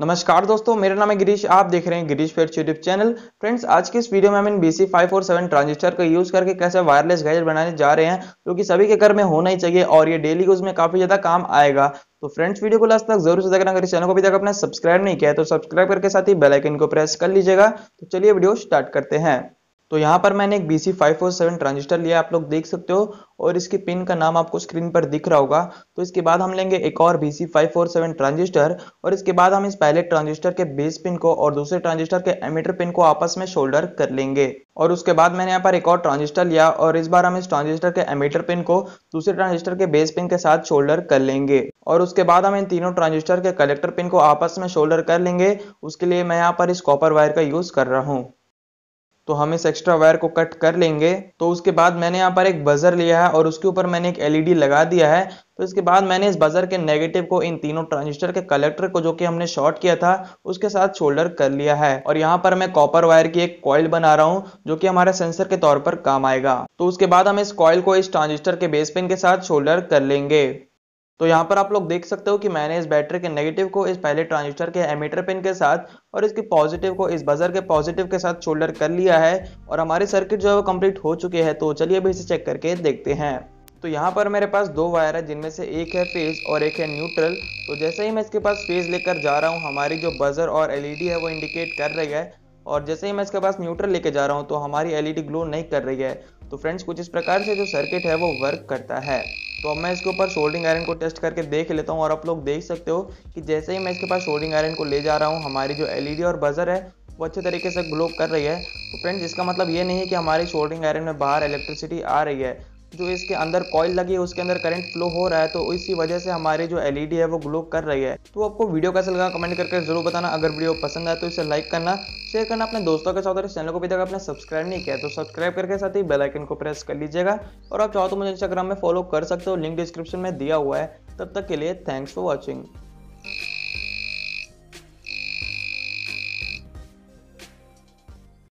नमस्कार दोस्तों मेरा नाम है गिरीश आप देख रहे हैं गिरीश फेट यूट्यूब चैनल फ्रेंड्स आज के इस वीडियो में हम इन B C five four seven transistor का यूज करके कैसे वायरलेस गैजेट बनाने जा रहे हैं जो कि सभी के घर में होना ही चाहिए और ये डेली यूज में काफी ज्यादा काम आएगा तो फ्रेंड्स वीडियो को लास्ट तक जरूर से देखना अगर इस चैनल को अभी तक अपने सब्सक्राइब नहीं किया है तो सब्सक्राइब करके साथ ही बेलाइकन को प्रेस कर लीजिएगा तो चलिए वीडियो स्टार्ट करते हैं तो यहाँ पर मैंने एक B C five four seven transistor लिया आप लोग देख सकते हो और इसकी पिन का नाम आपको स्क्रीन पर दिख रहा होगा तो इसके बाद हम लेंगे एक और B C five four seven transistor और इसके बाद हम इस पहले ट्रांजिस्टर के बेस पिन को और दूसरे ट्रांजिस्टर के एमीटर पिन को आपस में शोल्डर कर लेंगे और उसके बाद मैंने यहाँ पर एक और ट्रांजिस्टर लिया और इस बार हम इस ट्रांजिस्टर के एमीटर पिन को दूसरे ट्रांजिस्टर के बेस पिन के साथ शोल्डर कर लेंगे और उसके बाद हम इन तीनों ट्रांजिस्टर के कलेक्टर पिन को आपस में शोल्डर कर लेंगे उसके लिए मैं यहाँ पर इस कॉपर वायर का यूज कर रहा हूँ तो हम इस एक्स्ट्रा वायर को कट कर लेंगे तो उसके बाद मैंने यहाँ पर एक बजर लिया है और उसके ऊपर मैंने एक एलईडी लगा दिया है तो इसके बाद मैंने इस बजर के नेगेटिव को इन तीनों ट्रांजिस्टर के कलेक्टर को जो कि हमने शॉर्ट किया था उसके साथ शोल्डर कर लिया है और यहाँ पर मैं कॉपर वायर की एक कॉयल बना रहा हूँ जो कि हमारे सेंसर के तौर पर काम आएगा तो उसके बाद हम इस कॉयल को इस ट्रांजिस्टर के बेस पेन के साथ शोल्डर कर लेंगे तो यहाँ पर आप लोग देख सकते हो कि मैंने इस बैटरी के नेगेटिव को इस पहले ट्रांजिस्टर के एमीटर पिन के साथ और इसके पॉजिटिव को इस बजर के पॉजिटिव के साथ शोल्डर कर लिया है और हमारे सर्किट जो है वो कंप्लीट हो चुके हैं तो चलिए अभी इसे चेक करके देखते हैं तो यहाँ पर मेरे पास दो वायर है जिनमें से एक है फेज और एक है न्यूट्रल तो जैसे ही मैं इसके पास फेज लेकर जा रहा हूँ हमारी जो बजर और एल है वो इंडिकेट कर रही है और जैसे ही मैं इसके पास न्यूट्रल लेकर जा रहा हूँ तो हमारी एल ग्लो नहीं कर रही है तो फ्रेंड्स कुछ इस प्रकार से जो सर्किट है वो वर्क करता है तो अब मैं इसके ऊपर सोल्डिंग आयरन को टेस्ट करके देख लेता हूँ और आप लोग देख सकते हो कि जैसे ही मैं इसके पास सोल्डिंग आयरन को ले जा रहा हूँ हमारी जो एलईडी और बजर है वो अच्छे तरीके से ग्लो कर रही है तो फ्रेंड्स इसका मतलब ये नहीं है कि हमारी सोल्डिंग आयरन में बाहर इलेक्ट्रिसिटी आ रही है जो इसके अंदर कॉइल लगी है उसके अंदर करंट फ्लो हो रहा है तो इसी वजह से हमारी जो एलईडी है वो ग्लो कर रही है तो आपको वीडियो कैसा लगा कमेंट करके जरूर बताना अगर वीडियो पसंद आए तो इसे लाइक करना शेयर करना अपने दोस्तों के साथ और इस चैनल को भी तक आपने सब्सक्राइब नहीं किया तो सब्सक्राइब करके साथ ही बेलाइकन को प्रेस कर लीजिएगा और आप चाहो तो मुझे इंस्टाग्राम में फॉलो कर सकते हो लिंक डिस्क्रिप्शन में दिया हुआ है तब तक के लिए थैंक्स फॉर वॉचिंग